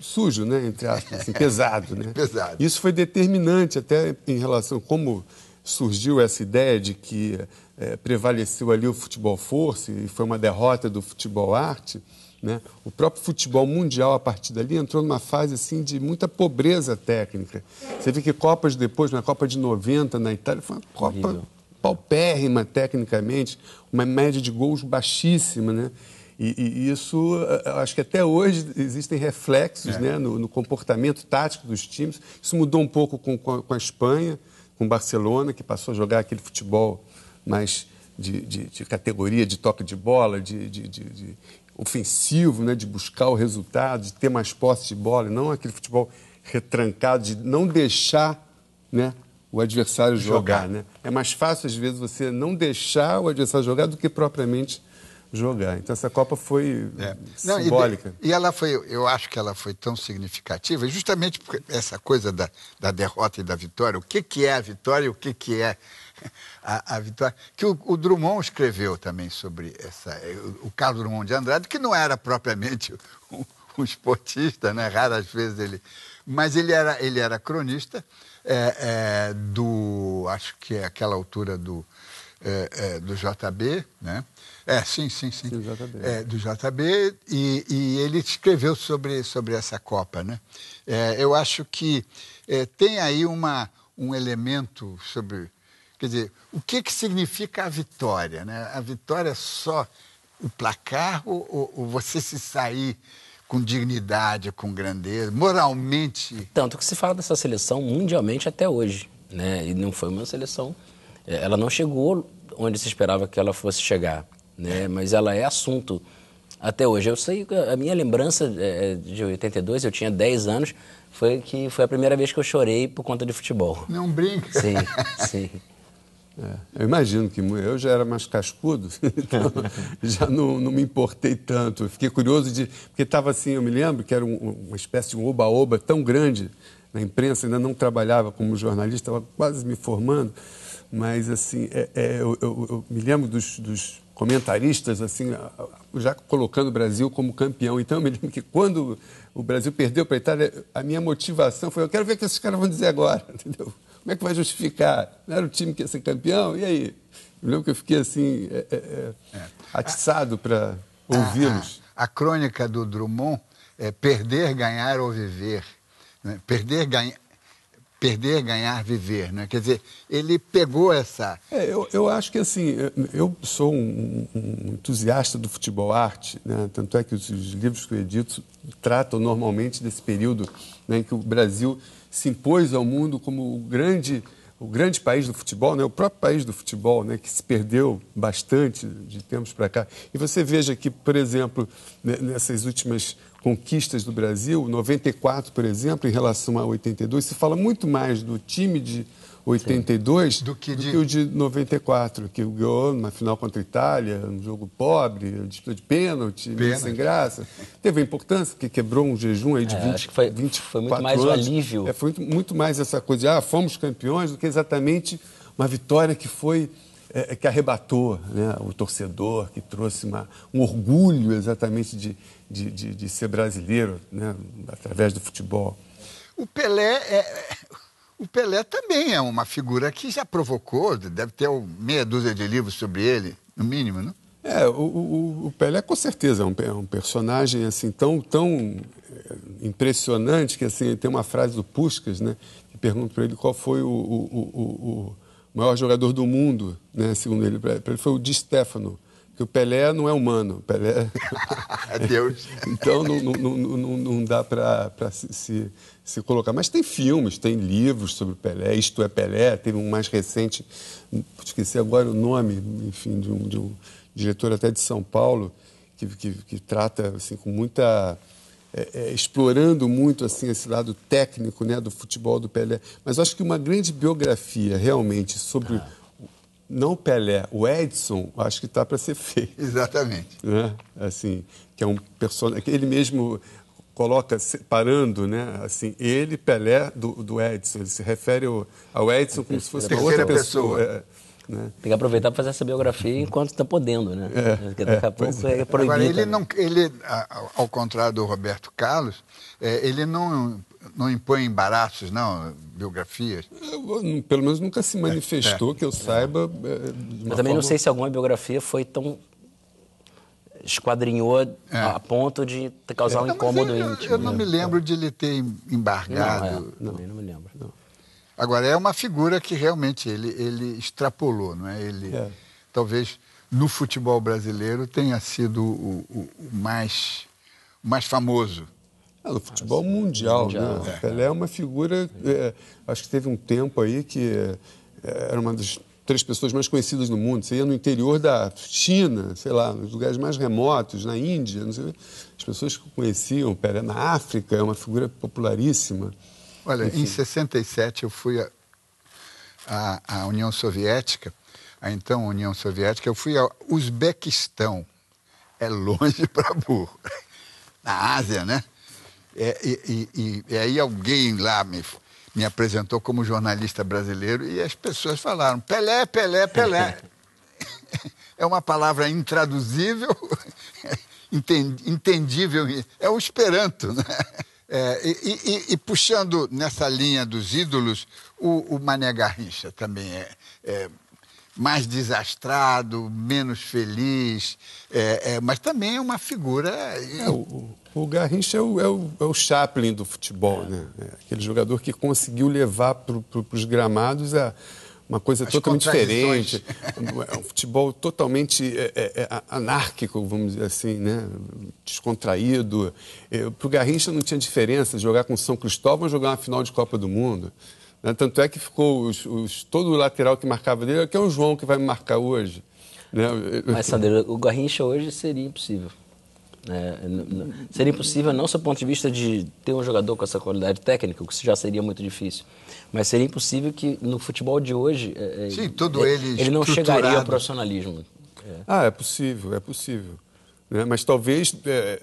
sujo, né, entre aspas, assim, *laughs* pesado, né? pesado. Isso foi determinante até em relação como surgiu essa ideia de que é, prevaleceu ali o futebol força e foi uma derrota do futebol arte, né? o próprio futebol mundial, a partir dali, entrou numa fase assim, de muita pobreza técnica. Você vê que Copas depois, na Copa de 90 na Itália, foi uma Copa Horrível. paupérrima tecnicamente, uma média de gols baixíssima. Né? E, e, isso, acho que até hoje existem reflexos é. né, no, no, comportamento tático dos times. Isso mudou um pouco com, com, a Espanha, com o Barcelona, que passou a jogar aquele futebol mais de, de, de categoria, de toque de bola, de, de, ofensivo, né? de buscar o resultado, de ter mais posse de bola, e não aquele futebol retrancado, de não deixar né, o adversário jogar. jogar. Né? É mais fácil, às vezes, você não deixar o adversário jogar do que propriamente jogar. Então essa Copa foi é. não, simbólica. E, e, ela foi, eu acho que ela foi tão significativa, justamente por essa coisa da, da derrota e da vitória. O que, que é a vitória e o que, que é a, a vitória. Que o, o, Drummond escreveu também sobre essa. Eh, o, o Carlos Drummond de Andrade, que não era propriamente *laughs* um, um esportista, né? raras vezes ele. Mas ele era, ele era cronista é, é, do. Acho que é aquela altura do, é, do JB, né? É, sim, sim, sim. Do JB. É, do JB e, e, ele escreveu sobre, sobre essa Copa, né? É, eu acho que é, tem aí uma, um elemento sobre Quer dizer, o que, que significa a vitória? Né? A vitória é só o placar ou, ou, ou você se sair com dignidade, com grandeza, moralmente? Tanto que se fala dessa seleção mundialmente até hoje. Né? E não foi uma seleção. É, ela não chegou onde se esperava que ela fosse chegar, né? mas ela é assunto até hoje. Eu sei, a minha lembrança é, é, de 82, eu tinha 10 anos, foi que foi a primeira vez que eu chorei por conta de futebol. Não brinca. Sim, *laughs* sim. É. eu imagino que eu já era mais cascudo, *laughs* então já não, não, me importei tanto. Eu fiquei curioso de. Porque estava assim, eu me lembro que era um, uma espécie de um oba-oba tão grande na imprensa, ainda não trabalhava como jornalista, estava quase me formando, mas assim, é, é, eu, eu, eu, me lembro dos, dos comentaristas assim já colocando o Brasil como campeão. Então eu me lembro que quando o Brasil perdeu para a Itália, a minha motivação foi eu quero ver o que esses caras vão dizer agora, *laughs* entendeu? como é que vai justificar? Não era o time que ia ser campeão? E aí? Eu lembro que eu fiquei assim, é, é, é, é. atiçado para ouvi-los. A, a, a, crônica do Drummond é perder, ganhar ou viver. Né? Perder, ganhar. Perder, ganhar, viver, né? Quer dizer, ele pegou essa. É, eu, eu acho que assim, eu sou um, um entusiasta do futebol arte, né? tanto é que os, os livros que eu edito tratam normalmente desse período né, em que o Brasil se impôs ao mundo como o grande, o grande país do futebol, né? o próprio país do futebol, né? que se perdeu bastante de tempos para cá. E você veja que, por exemplo, né, nessas últimas conquistas do Brasil, 94, por exemplo, em relação a 82, se fala muito mais do time de 82 do, que, do de... que, o de 94, que ganhou na final contra a Itália, um jogo pobre, disputa de pênalti, pênalti. sem graça. Teve a importância, que quebrou um jejum aí de é, 20 Acho que foi, foi muito mais anos. o alívio. É, foi muito, muito mais essa coisa de, ah, fomos campeões, do que exatamente uma vitória que foi é, é, que arrebatou né, o torcedor, que trouxe uma, um orgulho exatamente de, de, de, de ser brasileiro né, através do futebol. O Pelé é, o Pelé também é uma figura que já provocou, deve ter meia dúzia de livros sobre ele, no mínimo, não? É, o, o, o Pelé com certeza é um, é um, personagem assim tão, tão é, impressionante que assim tem uma frase do Puskas, né, que pergunta para ele qual foi o, o, maior jogador do mundo, né, segundo ele, para ele foi o Di Stefano que o Pelé não é humano. Pelé... *laughs* é Deus. *laughs* então não, não, não, não dá para se, se, se, colocar. Mas tem filmes, tem livros sobre o Pelé, Isto é Pelé, teve um mais recente, esqueci agora o nome, enfim, de um, de um diretor até de São Paulo, que, que, que trata assim, com muita. É, é, explorando muito assim esse lado técnico né, do futebol do Pelé. Mas acho que uma grande biografia realmente sobre. Ah não o Pelé, o Edson, acho que está para ser feito. *laughs* Exatamente. Né? Assim, que é um personagem que ele mesmo coloca parando, né? Assim, ele Pelé do, do Edson, ele se refere ao, ao Edson como se fosse uma outra pessoa. pessoa. É, né? Tem que aproveitar para fazer essa biografia enquanto está podendo, né? É, Porque daqui é, a pouco é, é proibido. Agora, ele, né? não, ele, ao contrário do Roberto Carlos, é, ele não não impõe embaraços, não, biografias? Eu, pelo menos nunca se manifestou, é, é. que eu é. saiba. É, eu também forma... não sei se alguma biografia foi tão. esquadrinhou é. a ponto de causar um incômodo eu, íntimo. Eu não né? me lembro é. de ele ter embargado. Não, também não me lembro. Não. Agora, é uma figura que realmente ele, ele extrapolou, não é? Ele talvez no futebol brasileiro tenha sido o, o, o mais, o mais famoso. É, no futebol mundial, né? mundial. Né? Pelé é uma figura. É, acho que teve um tempo aí que é, era uma das três pessoas mais conhecidas no mundo. Você ia no interior da China, sei lá, nos lugares mais remotos, na Índia, não sei, as pessoas que conheciam Pelé na África, é uma figura popularíssima. Olha, Enfim. em 67 eu fui à União Soviética, a então União Soviética, eu fui ao Uzbequistão. É longe para burro. *laughs* Na Ásia, né? É, e, e, e, aí alguém lá me, me apresentou como jornalista brasileiro e as pessoas falaram: Pelé, Pelé, Pelé. *laughs* é uma palavra intraduzível, *laughs* entendível, é o esperanto. Né? É, e, e, e, puxando nessa linha dos ídolos, o, o Mané Garrincha também é, é mais desastrado, menos feliz, é, é, mas também é uma figura. É, o, o Garrincha é o, é, o, é o Chaplin do futebol, né? É aquele jogador que conseguiu levar para pro, os gramados a é uma coisa As totalmente diferente. É um futebol totalmente é, é, é anárquico, vamos dizer assim, né? descontraído. Para o Garrincha não tinha diferença jogar com São Cristóvão ou jogar uma final de Copa do Mundo. Né? Tanto é que ficou os, os, todo o lateral que marcava dele, que é o João que vai me marcar hoje. Né? Mas, Sandro, o Garrincha hoje seria impossível. É, seria impossível, não só do ponto de vista de ter um jogador com essa qualidade técnica, o que já seria muito difícil, mas seria impossível que no futebol de hoje é, é Sim, todo é, ele, ele não chegaria ao profissionalismo. É. Ah, é possível, é possível. Né? Mas talvez, é, é,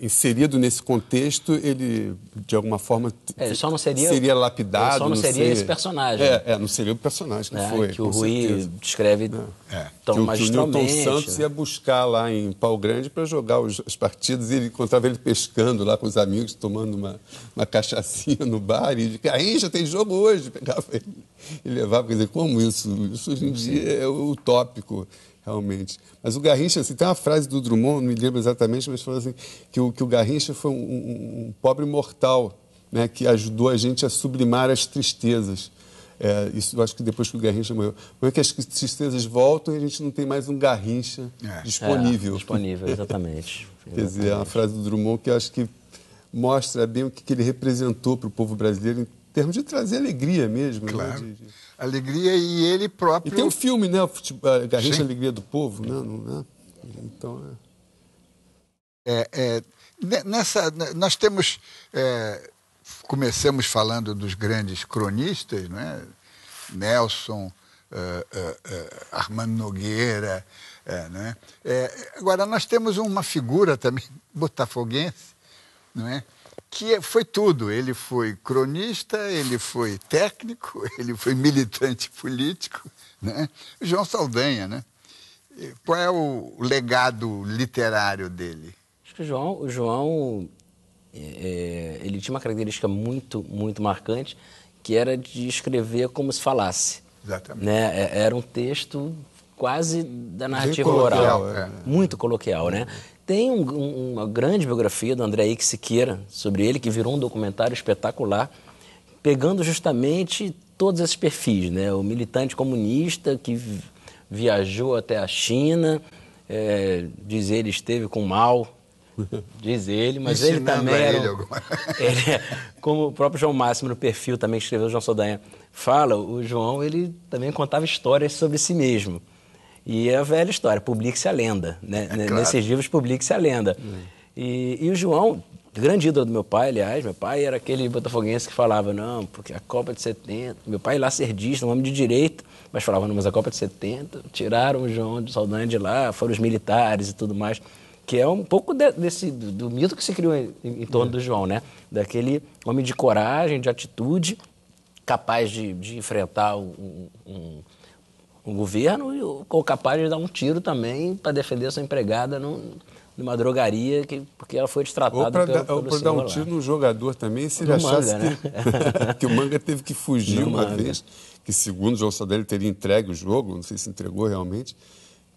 é, inserido nesse contexto, ele, de alguma forma, é, só não seria, seria lapidado. só não, não seria, esse personagem. É, é, não seria o personagem que né, foi. Que o Rui certeza. descreve é. é. tão que, magistralmente. Que o Newton Santos né? ia buscar lá em Pau Grande para jogar os, as partidas e ele encontrava ele pescando lá com os amigos, tomando uma, uma cachaçinha no bar e de aí já tem jogo hoje. Pegava ele e levava. Quer dizer, como isso? Isso hoje em dia é utópico realmente. Mas o Garrincha, assim, tem uma frase do Drummond, não me lembro exatamente, mas falou assim, que o, que o Garrincha foi um, um, um pobre mortal, né, que ajudou a gente a sublimar as tristezas. É, isso eu acho que depois que o Garrincha morreu. Como é que as tristezas voltam e a gente não tem mais um Garrincha é. disponível? É, disponível, exatamente. *laughs* Quer dizer, é uma frase do Drummond que eu acho que mostra bem o que, que ele representou para o povo brasileiro em termos de trazer alegria mesmo. Né, claro. Né, de, de... Alegria e ele próprio. E tem um filme, né? Garrincha a Alegria do Povo, né? né? Então, né? É, é, é nessa, nós temos. É, começamos falando dos grandes cronistas, né? Nelson, uh, uh, uh, Armando Nogueira. né? agora, nós temos uma figura também *laughs* botafoguense, não é? que é, foi tudo. Ele foi cronista, ele foi técnico, *laughs* ele foi militante político, né? João Saldanha, né? Qual é o legado literário dele? Acho que o João, o João é, é, ele tinha uma característica muito, muito marcante, que era de escrever como se falasse. Exatamente. Né? É, era um texto quase da narrativa oral. É. Muito coloquial, né? tem um, uma grande biografia do André Ix Siqueira sobre ele, que virou um documentário espetacular, pegando justamente todos esses perfis, né? O militante comunista que viajou até a China, é, diz ele esteve com mal, *laughs* diz ele, mas ele também era, ele, *laughs* é, como o próprio João Máximo no perfil também que escreveu João Sodanha fala, o João ele também contava histórias sobre si mesmo. E é a velha história, publique-se a lenda. Né? É claro. Nesses livros, publique-se a lenda. Hum. E, e o João, grande ídolo do meu pai, aliás, meu pai era aquele botafoguense que falava, não, porque a Copa de 70, meu pai lacertista, um homem de direito, mas falava, não, mas a Copa de 70, tiraram o João de Saldanha de lá, foram os militares e tudo mais, que é um pouco de, desse, do, do, mito que se criou em, em torno é. do João, né? Daquele homem de coragem, de atitude, capaz de, de enfrentar um, um, o governo e o, capaz de dar um tiro também para defender sua empregada num, numa drogaria que, porque ela foi destratada ou pelo, da, pelo Ou para dar um tiro no jogador também, se ele achasse manga, que, né? *laughs* que, o Manga teve que fugir no uma manga. vez, que segundo o João Sadelli teria entregue o jogo, não sei se entregou realmente,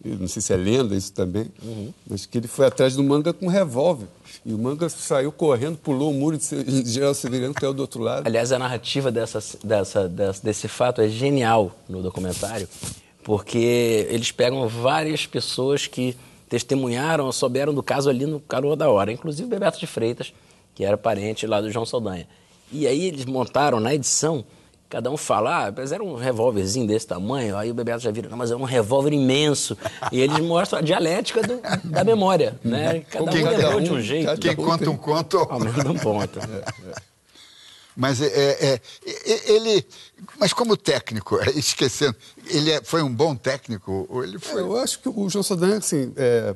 não sei se é lenda isso também, uhum. mas que ele foi atrás do Manga com um revólver. E o Manga saiu correndo, pulou o muro de Geraldo Severiano, que é do outro lado. Aliás, a narrativa dessa, dessa, desse fato é genial no documentário, porque eles pegam várias pessoas que testemunharam, souberam do caso ali no calor da hora, inclusive Bebeto de Freitas, que era parente lá do João Saldanha. E aí eles montaram na edição Cada um fala, ah, mas era um revólverzinho desse tamanho. Aí o Bebeto já vira, não, mas é um revólver imenso. E eles mostram a dialética do, da memória, né? Cada quem, um lembrou um, de um jeito. Quem conta um conto... Aumenta um ponto. Mas é, é, é, ele, mas como técnico, *laughs* esquecendo, ele é, foi um bom técnico? Ele foi... Eu acho que o João Sodan, assim, é,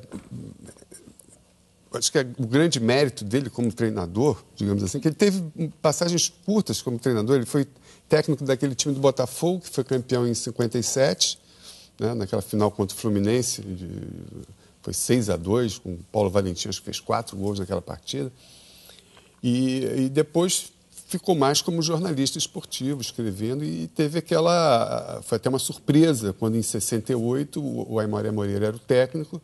acho que é o grande mérito dele como treinador, digamos assim, que ele teve passagens curtas como treinador. Ele foi técnico daquele time do Botafogo, que foi campeão em 57, né, naquela final contra o Fluminense, de, foi 6 a 2 com o Paulo Valentim, acho que fez quatro gols naquela partida. E, e depois ficou mais como jornalista esportivo, escrevendo, e teve aquela. Foi até uma surpresa quando, em 68, o, o Moreira era o técnico,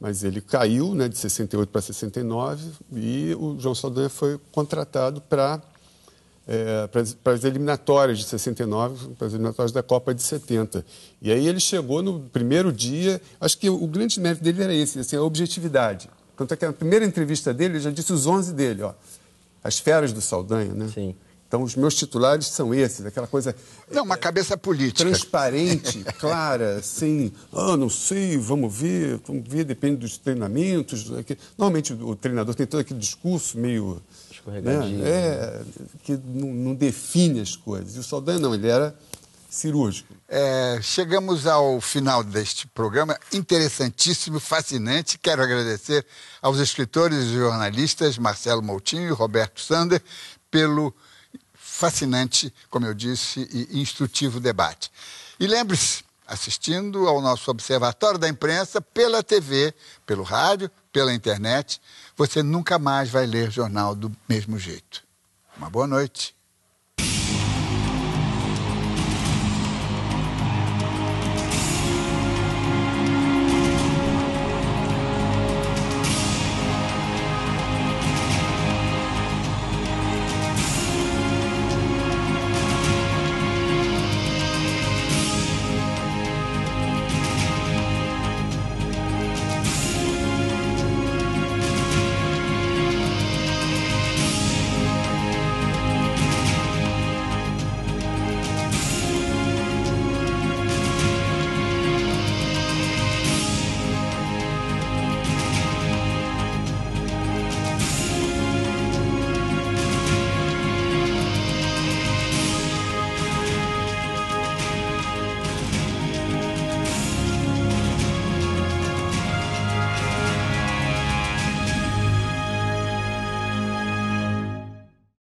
mas ele caiu né, de 68 para 69 e o João Saldanha foi contratado para é, para as eliminatórias de 69, para as eliminatórias da Copa de 70. E aí ele chegou no primeiro dia, acho que o grande mérito dele era esse, assim, a objetividade. Tanto é que na primeira entrevista dele, ele já disse os 11 dele, ó, as feras do Saldanha, né? Sim. Então, os meus titulares são esses, aquela coisa. Não, uma é, cabeça política. Transparente, *laughs* clara, assim. Ah, não sei, vamos ver, vamos ver, depende dos treinamentos. Né, normalmente o treinador tem todo aquele discurso meio né? É, que não, não, define as coisas. E o Saldanha não, ele era cirúrgico. É, chegamos ao final deste programa, interessantíssimo, fascinante. Quero agradecer aos escritores e jornalistas Marcelo Moutinho e Roberto Sander pelo fascinante, como eu disse, e instrutivo debate. E lembre-se, assistindo ao nosso Observatório da Imprensa pela TV, pelo rádio, pela internet, você nunca mais vai ler jornal do mesmo jeito. Uma boa noite.